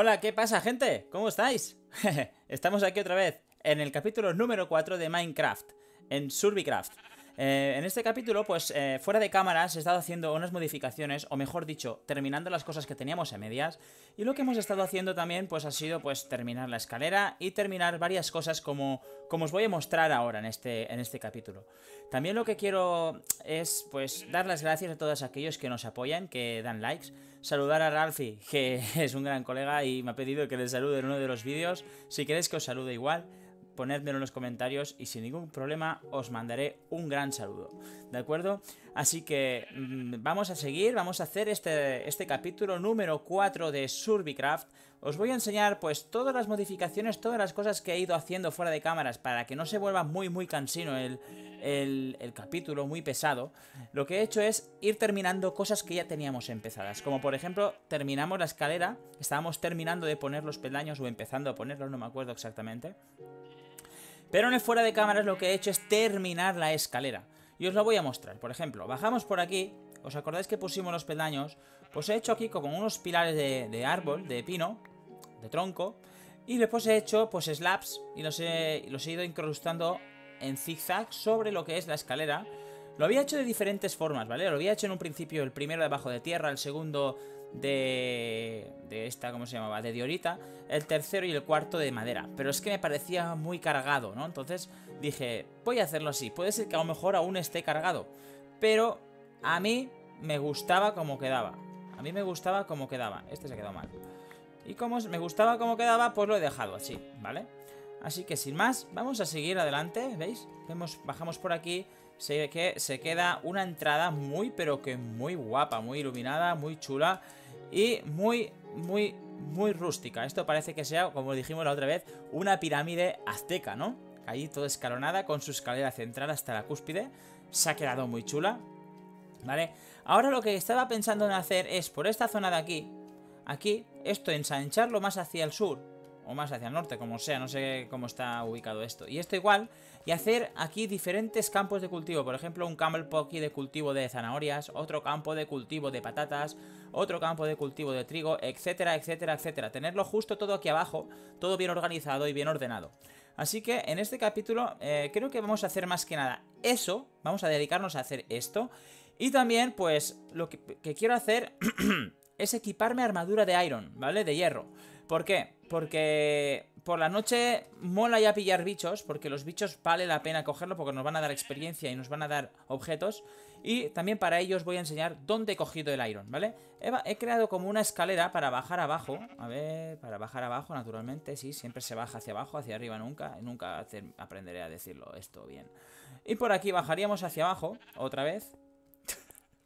Hola, ¿qué pasa gente? ¿Cómo estáis? Estamos aquí otra vez en el capítulo número 4 de Minecraft, en Survicraft. Eh, en este capítulo, pues eh, fuera de cámaras he estado haciendo unas modificaciones, o mejor dicho, terminando las cosas que teníamos a medias. Y lo que hemos estado haciendo también, pues ha sido pues terminar la escalera y terminar varias cosas como, como os voy a mostrar ahora en este, en este capítulo. También lo que quiero es pues dar las gracias a todos aquellos que nos apoyan, que dan likes. Saludar a Ralfi, que es un gran colega y me ha pedido que le salude en uno de los vídeos. Si queréis que os salude igual ponedmelo en los comentarios y sin ningún problema os mandaré un gran saludo. ¿De acuerdo? Así que mm, vamos a seguir, vamos a hacer este, este capítulo número 4 de Surbicraft, Os voy a enseñar pues todas las modificaciones, todas las cosas que he ido haciendo fuera de cámaras para que no se vuelva muy muy cansino el, el, el capítulo, muy pesado. Lo que he hecho es ir terminando cosas que ya teníamos empezadas, como por ejemplo terminamos la escalera, estábamos terminando de poner los peldaños o empezando a ponerlos, no me acuerdo exactamente. Pero en el fuera de cámaras lo que he hecho es terminar la escalera. Y os lo voy a mostrar. Por ejemplo, bajamos por aquí. ¿Os acordáis que pusimos los peldaños? Pues he hecho aquí como unos pilares de, árbol, de pino, de tronco. Y después he hecho pues slabs y los he, los he ido incrustando en zigzag sobre lo que es la escalera. Lo había hecho de diferentes formas, ¿vale? Lo había hecho en un principio el primero debajo de tierra, el segundo de, esta, ¿cómo se llamaba? De diorita, el tercero y el cuarto de madera. Pero es que me parecía muy cargado, ¿no? Entonces dije, voy a hacerlo así. Puede ser que a lo mejor aún esté cargado, pero a mí me gustaba como quedaba. A mí me gustaba como quedaba. Este se quedó mal. Y como me gustaba como quedaba, pues lo he dejado así, ¿vale? Así que sin más, vamos a seguir adelante, ¿veis? bajamos por aquí, se, que, se queda una entrada muy, pero que muy guapa, muy iluminada, muy chula y muy, muy, muy rústica. Esto parece que sea, como dijimos la otra vez, una pirámide azteca, ¿no? Ahí todo escalonada con su escalera central hasta la cúspide. Se ha quedado muy chula. ¿Vale? Ahora lo que estaba pensando en hacer es por esta zona de aquí, aquí, esto ensancharlo más hacia el sur o más hacia el norte, como sea, no sé cómo está ubicado esto. Y esto igual, y hacer aquí diferentes campos de cultivo, por ejemplo, un camel aquí de cultivo de zanahorias, otro campo de cultivo de patatas, otro campo de cultivo de trigo, etcétera, etcétera, etcétera. Tenerlo justo todo aquí abajo, todo bien organizado y bien ordenado. Así que en este capítulo eh, creo que vamos a hacer más que nada eso, vamos a dedicarnos a hacer esto, y también pues lo que, que quiero hacer... es equiparme armadura de iron, ¿vale? De hierro. ¿Por qué? Porque por la noche mola ya pillar bichos, porque los bichos vale la pena cogerlo porque nos van a dar experiencia y nos van a dar objetos. Y también para ellos voy a enseñar dónde he cogido el iron, ¿vale? He, creado como una escalera para bajar abajo, a ver, para bajar abajo naturalmente, sí, siempre se baja hacia abajo, hacia arriba nunca, nunca aprenderé a decirlo esto bien. Y por aquí bajaríamos hacia abajo, otra vez.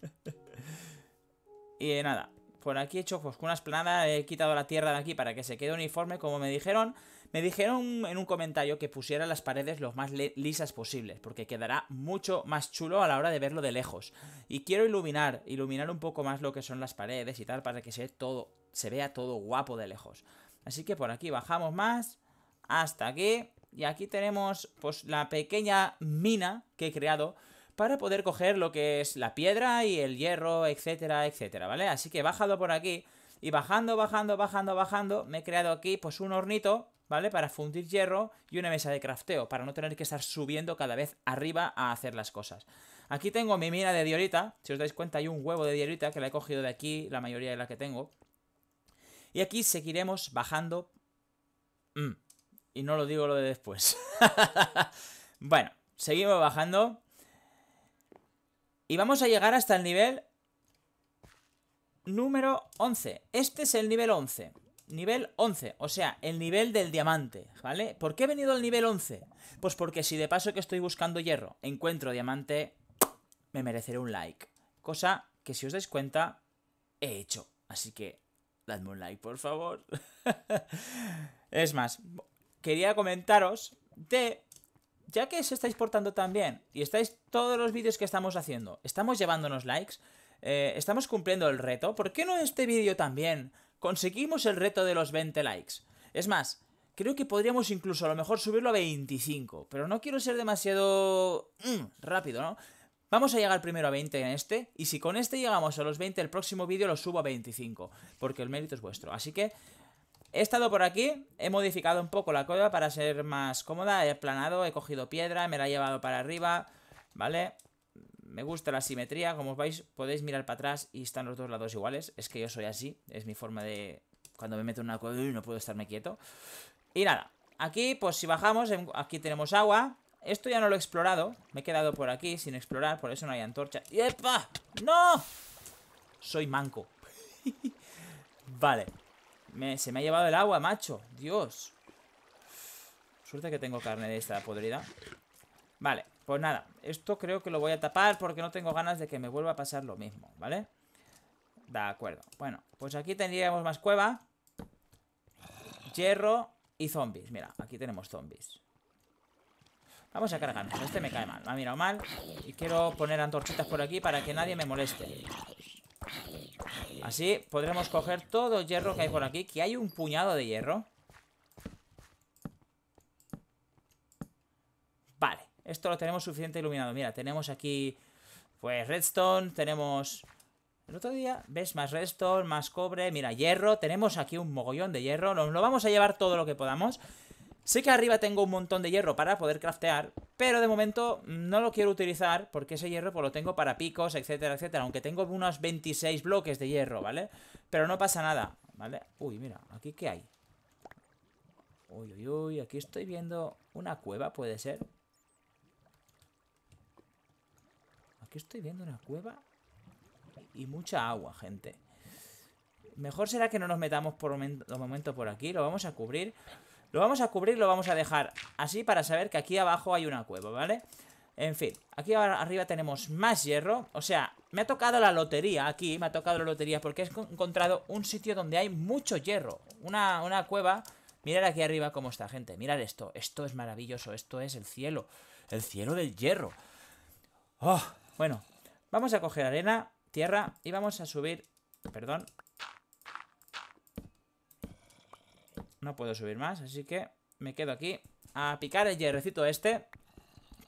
y nada, por aquí he hecho pues, una esplanada, he quitado la tierra de aquí para que se quede uniforme, como me dijeron. Me dijeron en un comentario que pusiera las paredes lo más lisas posibles, porque quedará mucho más chulo a la hora de verlo de lejos. Y quiero iluminar, iluminar un poco más lo que son las paredes y tal, para que se, todo, se vea todo guapo de lejos. Así que por aquí bajamos más, hasta aquí, y aquí tenemos pues la pequeña mina que he creado para poder coger lo que es la piedra y el hierro, etcétera, etcétera, ¿vale? Así que he bajado por aquí y bajando, bajando, bajando, bajando, me he creado aquí pues un hornito, ¿vale? Para fundir hierro y una mesa de crafteo, para no tener que estar subiendo cada vez arriba a hacer las cosas. Aquí tengo mi mina de diorita, si os dais cuenta hay un huevo de diorita que la he cogido de aquí, la mayoría de la que tengo. Y aquí seguiremos bajando... Mm, y no lo digo lo de después. bueno, seguimos bajando. Y vamos a llegar hasta el nivel número 11. Este es el nivel 11. Nivel 11, o sea, el nivel del diamante, ¿vale? ¿Por qué he venido al nivel 11? Pues porque si de paso que estoy buscando hierro encuentro diamante, me mereceré un like. Cosa que si os dais cuenta, he hecho. Así que, dadme un like, por favor. es más, quería comentaros de ya que se estáis portando tan bien y estáis todos los vídeos que estamos haciendo, estamos llevándonos likes, eh, estamos cumpliendo el reto, ¿por qué no este vídeo también conseguimos el reto de los 20 likes? Es más, creo que podríamos incluso a lo mejor subirlo a 25, pero no quiero ser demasiado mm, rápido, ¿no? Vamos a llegar primero a 20 en este, y si con este llegamos a los 20, el próximo vídeo lo subo a 25, porque el mérito es vuestro. Así que He estado por aquí, he modificado un poco la cueva para ser más cómoda, he aplanado, he cogido piedra, me la he llevado para arriba, ¿vale? Me gusta la simetría, como vais, podéis mirar para atrás y están los dos lados iguales. Es que yo soy así, es mi forma de... Cuando me meto en una cueva y no puedo estarme quieto. Y nada, aquí pues si bajamos, aquí tenemos agua. Esto ya no lo he explorado, me he quedado por aquí sin explorar, por eso no hay antorcha. ¡Epa! ¡No! Soy manco. vale se me ha llevado el agua, macho. Dios. Suerte que tengo carne de esta podrida. Vale, pues nada. Esto creo que lo voy a tapar porque no tengo ganas de que me vuelva a pasar lo mismo, ¿vale? De acuerdo. Bueno, pues aquí tendríamos más cueva. Hierro y zombies. Mira, aquí tenemos zombies. Vamos a cargarnos. Este me cae mal. Me ha mirado mal. Y quiero poner antorchitas por aquí para que nadie me moleste. Así podremos coger todo el hierro que hay por aquí, que hay un puñado de hierro. Vale, esto lo tenemos suficiente iluminado. Mira, tenemos aquí, pues, redstone, tenemos... El otro día, ¿ves? Más redstone, más cobre, mira, hierro. Tenemos aquí un mogollón de hierro. Nos lo vamos a llevar todo lo que podamos. Sé que arriba tengo un montón de hierro para poder craftear, pero de momento no lo quiero utilizar porque ese hierro pues, lo tengo para picos, etcétera, etcétera. Aunque tengo unos 26 bloques de hierro, ¿vale? Pero no pasa nada, ¿vale? Uy, mira, ¿aquí qué hay? Uy, uy, uy, aquí estoy viendo una cueva, ¿puede ser? Aquí estoy viendo una cueva y mucha agua, gente. Mejor será que no nos metamos por los momento por aquí, lo vamos a cubrir... Lo vamos a cubrir, lo vamos a dejar así para saber que aquí abajo hay una cueva, ¿vale? En fin, aquí arriba tenemos más hierro O sea, me ha tocado la lotería aquí Me ha tocado la lotería porque he encontrado un sitio donde hay mucho hierro Una, una cueva Mirad aquí arriba cómo está, gente Mirad esto, esto es maravilloso Esto es el cielo El cielo del hierro Oh, bueno Vamos a coger arena, tierra Y vamos a subir, perdón No puedo subir más, así que me quedo aquí a picar el hierrecito este.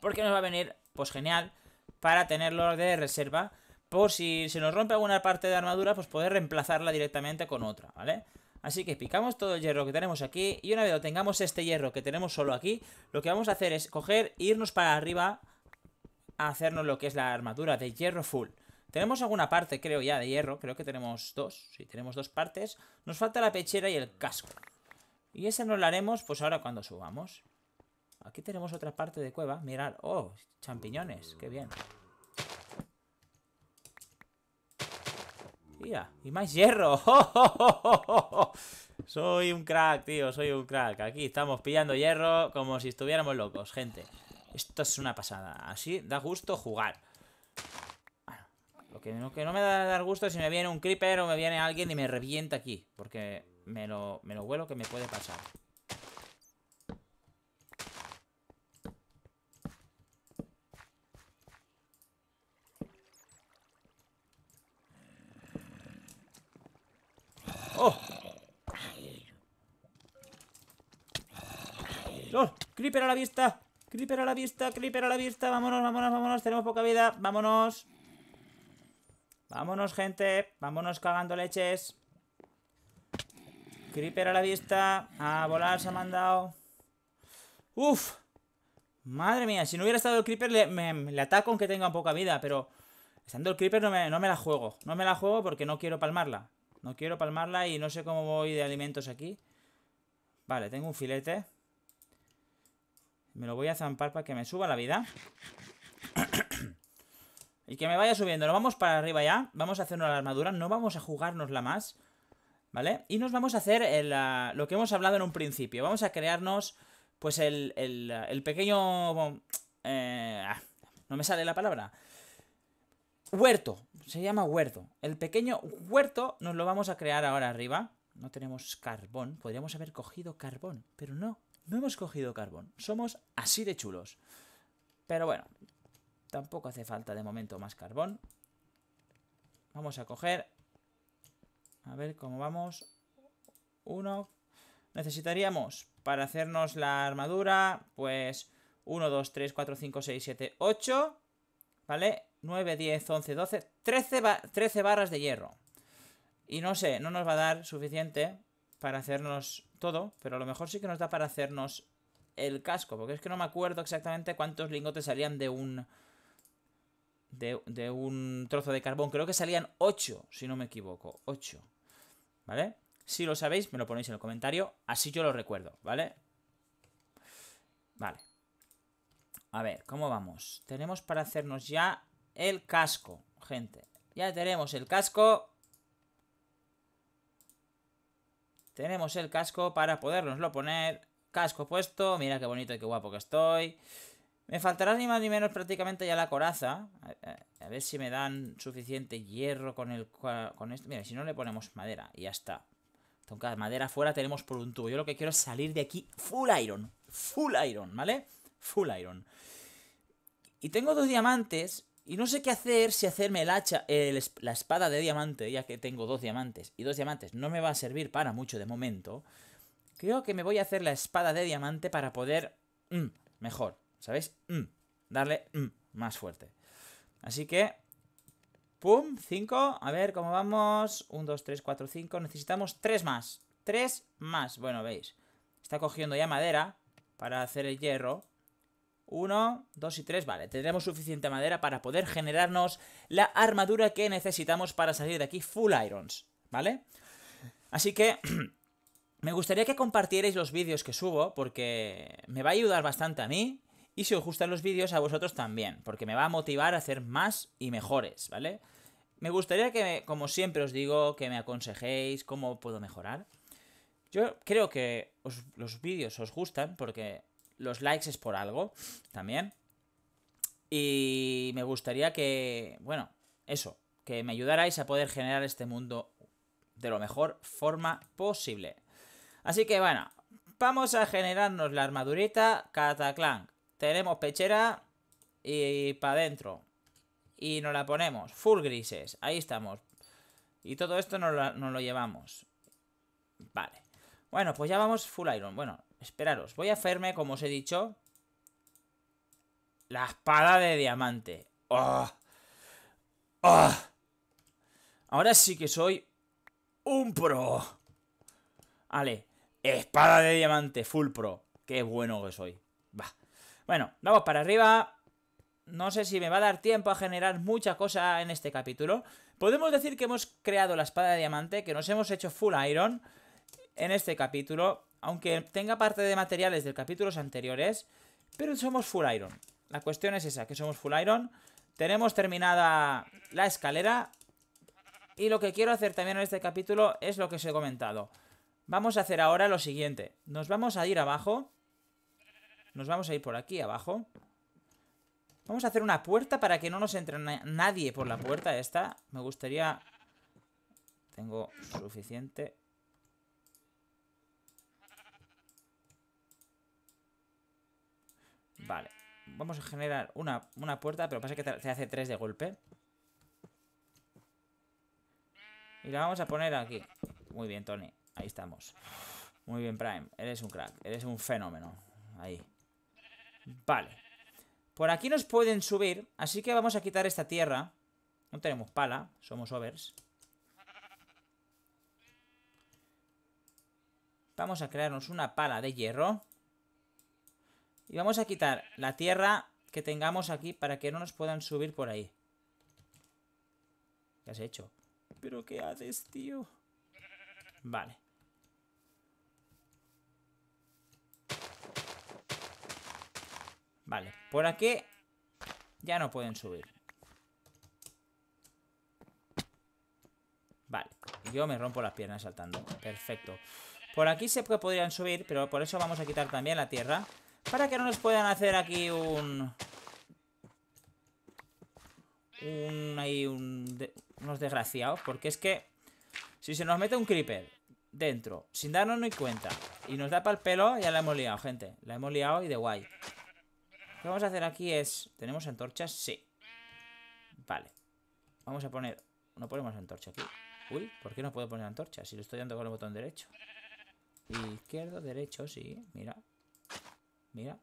Porque nos va a venir, pues genial, para tenerlo de reserva. Por si se nos rompe alguna parte de armadura, pues poder reemplazarla directamente con otra, ¿vale? Así que picamos todo el hierro que tenemos aquí. Y una vez tengamos este hierro que tenemos solo aquí, lo que vamos a hacer es coger, e irnos para arriba a hacernos lo que es la armadura de hierro full. Tenemos alguna parte, creo ya, de hierro. Creo que tenemos dos. Sí, tenemos dos partes. Nos falta la pechera y el casco. Y ese nos lo haremos pues ahora cuando subamos. Aquí tenemos otra parte de cueva. Mirad. ¡Oh! Champiñones. ¡Qué bien! Mira. Y más hierro. ¡Oh, oh, oh, soy un crack, tío. Soy un crack. Aquí estamos pillando hierro como si estuviéramos locos, gente. Esto es una pasada. Así da gusto jugar. lo que no, me da dar gusto es si me viene un creeper o me viene alguien y me revienta aquí. Porque me lo, me lo huelo que me puede pasar. ¡Oh! ¡Oh! ¡Creeper a la vista! ¡Creeper a la vista! ¡Creeper a la vista! ¡Vámonos, vámonos, vámonos! Tenemos poca vida. ¡Vámonos! ¡Vámonos, gente! ¡Vámonos cagando leches! Creeper a la vista. A volar se ha mandado. Uf. Madre mía, si no hubiera estado el Creeper le, ataco aunque tenga poca vida, pero... Estando el Creeper no me, la juego. No me la juego porque no quiero palmarla. No quiero palmarla y no sé cómo voy de alimentos aquí. Vale, tengo un filete. Me lo voy a zampar para que me suba la vida. y que me vaya subiendo. No vamos para arriba ya. Vamos a hacernos la armadura. No vamos a jugárnosla más. ¿vale? Y nos vamos a hacer el, ah, lo que hemos hablado en un principio. Vamos a crearnos, pues, el, ah, pequeño... Eh, ah, no me sale la palabra. Huerto. Se llama huerto. El pequeño huerto nos lo vamos a crear ahora arriba. No tenemos carbón. Podríamos haber cogido carbón, pero no. No hemos cogido carbón. Somos así de chulos. Pero bueno, tampoco hace falta de momento más carbón. Vamos a coger a ver cómo vamos. Uno. Necesitaríamos para hacernos la armadura, pues 1, 2, 3, 4, 5, 6, 7, 8. ¿Vale? 9, 10, 11, 12. 13, 13 barras de hierro. Y no sé, no nos va a dar suficiente para hacernos todo, pero a lo mejor sí que nos da para hacernos el casco, porque es que no me acuerdo exactamente cuántos lingotes salían de un... De, de un trozo de carbón. Creo que salían 8, si no me equivoco. 8. ¿vale? Si lo sabéis, me lo ponéis en el comentario, así yo lo recuerdo, ¿vale? Vale. A ver, ¿cómo vamos? Tenemos para hacernos ya el casco, gente. Ya tenemos el casco. Tenemos el casco para podernoslo poner. Casco puesto. Mira qué bonito y qué guapo que estoy. Me faltará ni más ni menos prácticamente ya la coraza. A, ver si me dan suficiente hierro con el... Con esto. Mira, si no le ponemos madera y ya está. Tonca madera fuera tenemos por un tubo. Yo lo que quiero es salir de aquí full iron. Full iron, ¿vale? Full iron. Y tengo dos diamantes y no sé qué hacer si hacerme el hacha, la espada de diamante, ya que tengo dos diamantes. Y dos diamantes no me va a servir para mucho de momento. Creo que me voy a hacer la espada de diamante para poder... Mm, mejor. ¿Sabéis? Mm, darle mm, más fuerte. Así que... ¡Pum! 5. A ver cómo vamos. 1, 2, 3, 4, 5. Necesitamos 3 más. 3 más. Bueno, veis. Está cogiendo ya madera para hacer el hierro. 1, 2 y 3, vale, tendremos suficiente madera para poder generarnos la armadura que necesitamos para salir de aquí full irons, ¿vale? Así que me gustaría que compartierais los vídeos que subo porque me va a ayudar bastante a mí y si os gustan los vídeos, a vosotros también, porque me va a motivar a hacer más y mejores, ¿vale? Me gustaría que, como siempre os digo, que me aconsejéis cómo puedo mejorar. Yo creo que los vídeos os gustan porque los likes es por algo también. Y me gustaría que, bueno, eso, que me ayudarais a poder generar este mundo de la mejor forma posible. Así que bueno, vamos a generarnos la armadurita Cataclank. Tenemos pechera y para adentro. Y nos la ponemos. Full grises. Ahí estamos. Y todo esto nos lo, lo llevamos. Vale. Bueno, pues ya vamos full iron. Bueno, esperaros. Voy a hacerme, como os he dicho, la espada de diamante. ¡Oh! ¡Oh! Ahora sí que soy un pro. Vale. Espada de diamante, full pro. Qué bueno que soy. Bueno, vamos para arriba. No sé si me va a dar tiempo a generar mucha cosa en este capítulo. Podemos decir que hemos creado la espada de diamante, que nos hemos hecho full iron en este capítulo. Aunque tenga parte de materiales de capítulos anteriores, pero somos full iron. La cuestión es esa, que somos full iron. Tenemos terminada la escalera. Y lo que quiero hacer también en este capítulo es lo que os he comentado. Vamos a hacer ahora lo siguiente. Nos vamos a ir abajo nos vamos a ir por aquí abajo. Vamos a hacer una puerta para que no nos entre nadie por la puerta esta. Me gustaría... Tengo suficiente. Vale. Vamos a generar una, puerta, pero pasa que se hace tres de golpe. Y la vamos a poner aquí. Muy bien, Tony. Ahí estamos. Muy bien, Prime. Eres un crack. Eres un fenómeno. Ahí. Vale. Por aquí nos pueden subir, así que vamos a quitar esta tierra. No tenemos pala, somos overs. Vamos a crearnos una pala de hierro. Y vamos a quitar la tierra que tengamos aquí para que no nos puedan subir por ahí. ¿Qué has hecho? ¿Pero qué haces, tío? Vale. Vale, por aquí ya no pueden subir. Vale, yo me rompo las piernas saltando. Perfecto. Por aquí se podrían subir, pero por eso vamos a quitar también la tierra. Para que no nos puedan hacer aquí un... Un... Ahí un... unos desgraciados. Porque es que... Si se nos mete un creeper dentro, sin darnos ni cuenta, y nos da para el pelo, ya la hemos liado, gente. La hemos liado y de guay. Lo que vamos a hacer aquí es... ¿Tenemos antorchas? Sí. Vale. Vamos a poner... No ponemos antorcha aquí. Uy, ¿por qué no puedo poner antorcha? Si lo estoy dando con el botón derecho. Izquierdo, derecho, sí. Mira. Mira.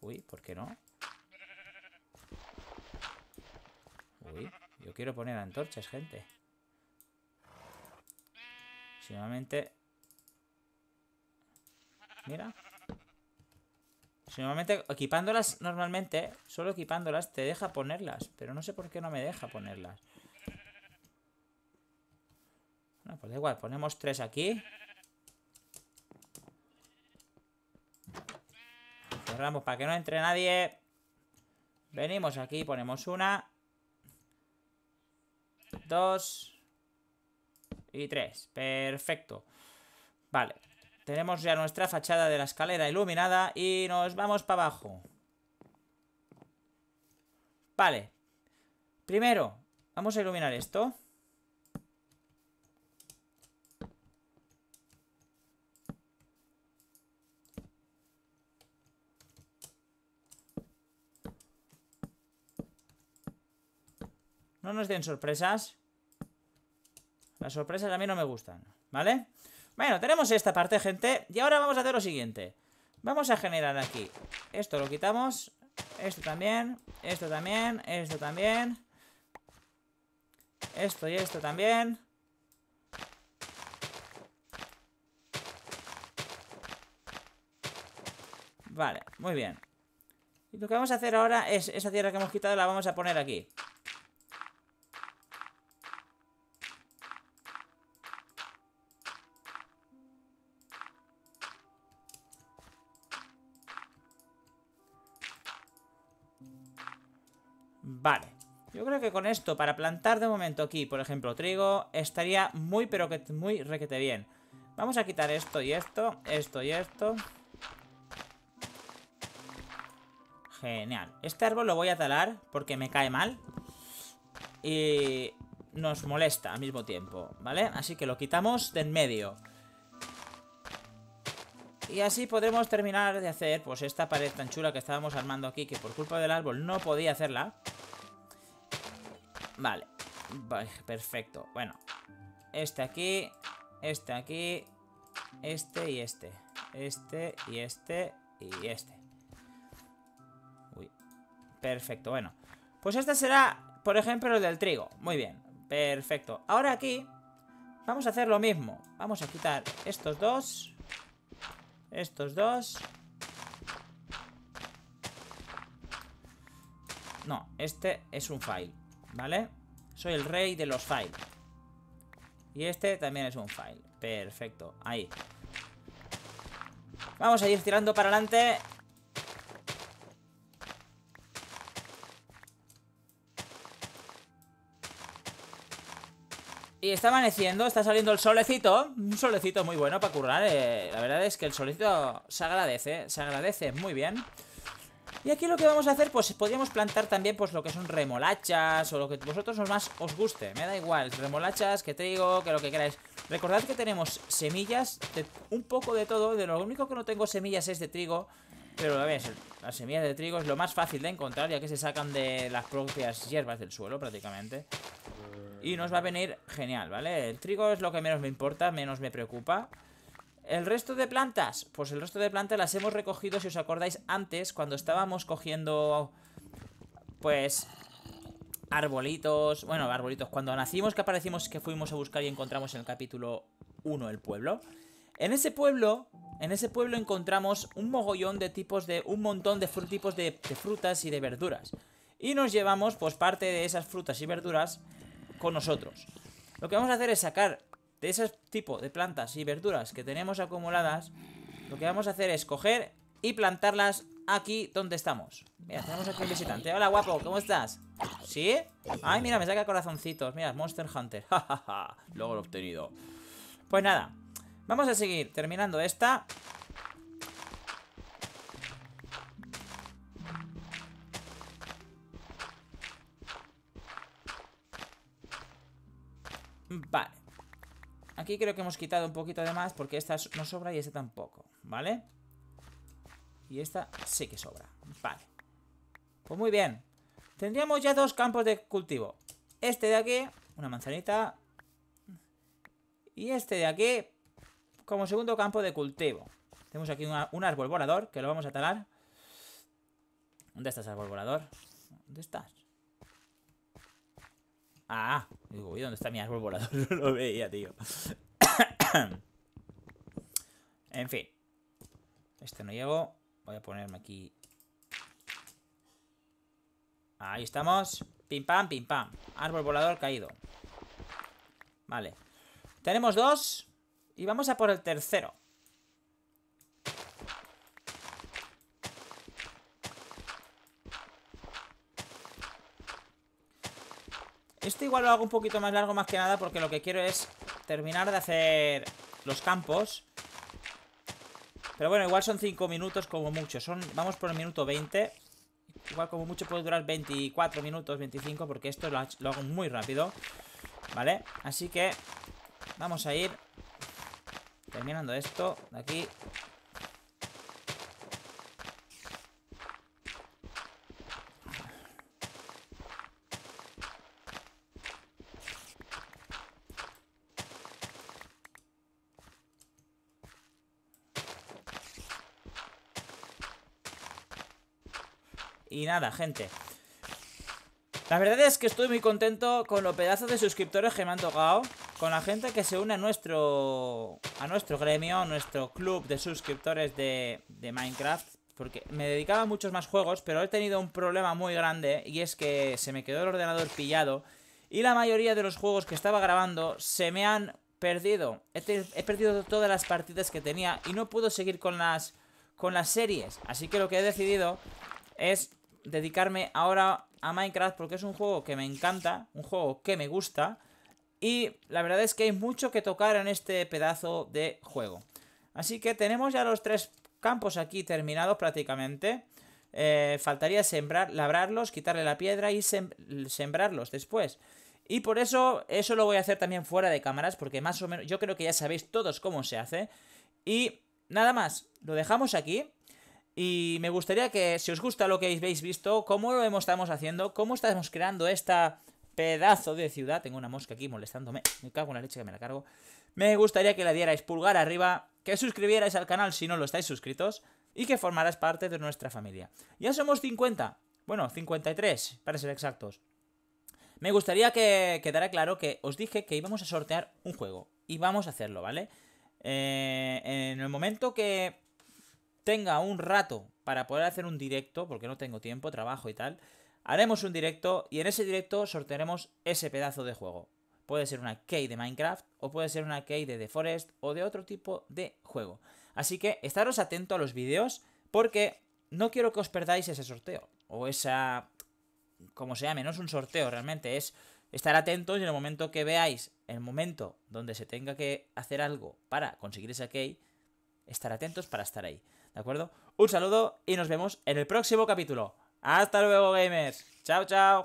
Uy, ¿por qué no? Uy, yo quiero poner antorchas, gente. Finalmente... Mira. Normalmente, equipándolas, normalmente, solo equipándolas te deja ponerlas. Pero no sé por qué no me deja ponerlas. Bueno, pues da igual, ponemos tres aquí. Cerramos para que no entre nadie. Venimos aquí, ponemos una. Dos. Y tres. Perfecto. Vale. Tenemos ya nuestra fachada de la escalera iluminada y nos vamos para abajo. Vale. Primero, vamos a iluminar esto. No nos den sorpresas. Las sorpresas a mí no me gustan, ¿vale? vale bueno, tenemos esta parte, gente Y ahora vamos a hacer lo siguiente Vamos a generar aquí Esto lo quitamos Esto también Esto también Esto también Esto y esto también Vale, muy bien Y lo que vamos a hacer ahora es Esa tierra que hemos quitado la vamos a poner aquí Vale. Yo creo que con esto, para plantar de momento aquí, por ejemplo, trigo, estaría muy, pero que muy requete bien. Vamos a quitar esto y esto, esto y esto. Genial. Este árbol lo voy a talar porque me cae mal. Y nos molesta al mismo tiempo, ¿vale? Así que lo quitamos de en medio. Y así podremos terminar de hacer pues esta pared tan chula que estábamos armando aquí, que por culpa del árbol no podía hacerla. Vale, perfecto. Bueno, este aquí, este aquí, este y este. Este y este y este. Uy, perfecto, bueno. Pues este será, por ejemplo, el del trigo. Muy bien, perfecto. Ahora aquí vamos a hacer lo mismo. Vamos a quitar estos dos. Estos dos. No, este es un file. ¿Vale? Soy el rey de los files. Y este también es un file. Perfecto, ahí. Vamos a ir tirando para adelante. Y está amaneciendo, está saliendo el solecito. Un solecito muy bueno para currar. Eh. La verdad es que el solecito se agradece, se agradece muy bien. Y aquí lo que vamos a hacer, pues podríamos plantar también pues lo que son remolachas o lo que vosotros más os guste. Me da igual, remolachas, que trigo, que lo que queráis. Recordad que tenemos semillas, de un poco de todo. De lo único que no tengo semillas es de trigo. Pero a ver, las semillas de trigo es lo más fácil de encontrar ya que se sacan de las propias hierbas del suelo prácticamente. Y nos va a venir genial, ¿vale? El trigo es lo que menos me importa, menos me preocupa. ¿El resto de plantas? Pues el resto de plantas las hemos recogido, si os acordáis, antes, cuando estábamos cogiendo, pues, arbolitos. Bueno, arbolitos, cuando nacimos, que aparecimos, que fuimos a buscar y encontramos en el capítulo 1 el pueblo. En ese pueblo, en ese pueblo encontramos un mogollón de tipos de, un montón de tipos de, de frutas y de verduras. Y nos llevamos, pues, parte de esas frutas y verduras con nosotros. Lo que vamos a hacer es sacar de ese tipo de plantas y verduras que tenemos acumuladas, lo que vamos a hacer es coger y plantarlas aquí donde estamos. Mira, tenemos aquí un visitante. Hola, guapo, ¿cómo estás? ¿Sí? Ay, mira, me saca corazoncitos. Mira, Monster Hunter. Luego lo he obtenido. Pues nada, vamos a seguir terminando esta. Vale creo que hemos quitado un poquito de más porque esta no sobra y esta tampoco, ¿vale? Y esta sí que sobra, vale. Pues muy bien. Tendríamos ya dos campos de cultivo. Este de aquí, una manzanita. Y este de aquí, como segundo campo de cultivo. Tenemos aquí un árbol volador que lo vamos a talar. ¿Dónde estás, árbol volador? ¿Dónde estás? Ah, digo, ¿y dónde está mi árbol volador? No lo veía, tío. en fin. Este no llevo. Voy a ponerme aquí. Ahí estamos. Pim pam, pim pam. Árbol volador caído. Vale. Tenemos dos. Y vamos a por el tercero. Esto igual lo hago un poquito más largo más que nada porque lo que quiero es terminar de hacer los campos. Pero bueno, igual son 5 minutos como mucho. Son, vamos por el minuto 20. Igual como mucho puede durar 24 minutos, 25, porque esto lo, lo hago muy rápido. ¿Vale? Así que vamos a ir terminando esto de aquí. Y nada, gente. La verdad es que estoy muy contento con los pedazos de suscriptores que me han tocado. Con la gente que se une a nuestro, a nuestro gremio, a nuestro club de suscriptores de, Minecraft. Porque me dedicaba a muchos más juegos, pero he tenido un problema muy grande. Y es que se me quedó el ordenador pillado. Y la mayoría de los juegos que estaba grabando se me han perdido. He, he perdido todas las partidas que tenía y no puedo seguir con las, con las series. Así que lo que he decidido es dedicarme ahora a Minecraft porque es un juego que me encanta, un juego que me gusta y la verdad es que hay mucho que tocar en este pedazo de juego. Así que tenemos ya los tres campos aquí terminados prácticamente. Eh, faltaría sembrar, labrarlos, quitarle la piedra y sembrarlos después. Y por eso, eso lo voy a hacer también fuera de cámaras, porque más o menos, yo creo que ya sabéis todos cómo se hace. Y nada más, lo dejamos aquí. Y me gustaría que, si os gusta lo que habéis visto, cómo lo estamos haciendo, cómo estamos creando esta pedazo de ciudad. Tengo una mosca aquí molestándome. Me cago en la leche que me la cargo. Me gustaría que la dierais pulgar arriba, que suscribierais al canal si no lo estáis suscritos y que formaras parte de nuestra familia. Ya somos 50. Bueno, 53, para ser exactos. Me gustaría que quedara claro que os dije que íbamos a sortear un juego. Y vamos a hacerlo, ¿vale? Eh, en el momento que tenga un rato para poder hacer un directo, porque no tengo tiempo, trabajo y tal, haremos un directo y en ese directo sortearemos ese pedazo de juego. Puede ser una key de Minecraft o puede ser una key de The Forest o de otro tipo de juego. Así que estaros atentos a los vídeos porque no quiero que os perdáis ese sorteo o esa... como se llame, no es un sorteo realmente, es estar atentos y en el momento que veáis el momento donde se tenga que hacer algo para conseguir esa key, estar atentos para estar ahí. ¿de acuerdo? Un saludo y nos vemos en el próximo capítulo. Hasta luego, gamers. Chao, chao.